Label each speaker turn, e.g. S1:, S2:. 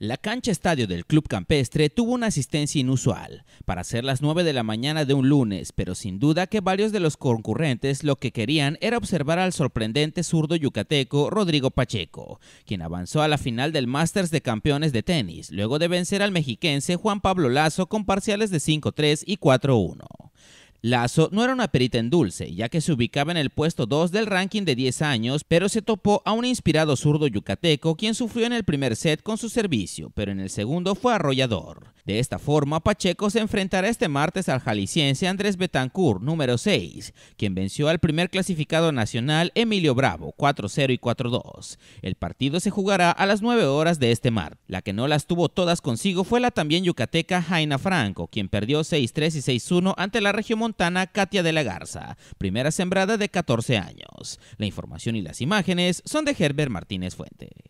S1: La cancha estadio del Club Campestre tuvo una asistencia inusual para ser las 9 de la mañana de un lunes, pero sin duda que varios de los concurrentes lo que querían era observar al sorprendente zurdo yucateco Rodrigo Pacheco, quien avanzó a la final del Masters de Campeones de Tenis, luego de vencer al mexiquense Juan Pablo Lazo con parciales de 5-3 y 4-1. Lazo no era una perita en dulce, ya que se ubicaba en el puesto 2 del ranking de 10 años, pero se topó a un inspirado zurdo yucateco quien sufrió en el primer set con su servicio, pero en el segundo fue arrollador. De esta forma, Pacheco se enfrentará este martes al jalisciense Andrés Betancourt, número 6, quien venció al primer clasificado nacional Emilio Bravo, 4-0 y 4-2. El partido se jugará a las 9 horas de este martes. La que no las tuvo todas consigo fue la también yucateca Jaina Franco, quien perdió 6-3 y 6-1 ante la regiomontana Katia de la Garza, primera sembrada de 14 años. La información y las imágenes son de Herbert Martínez Fuente.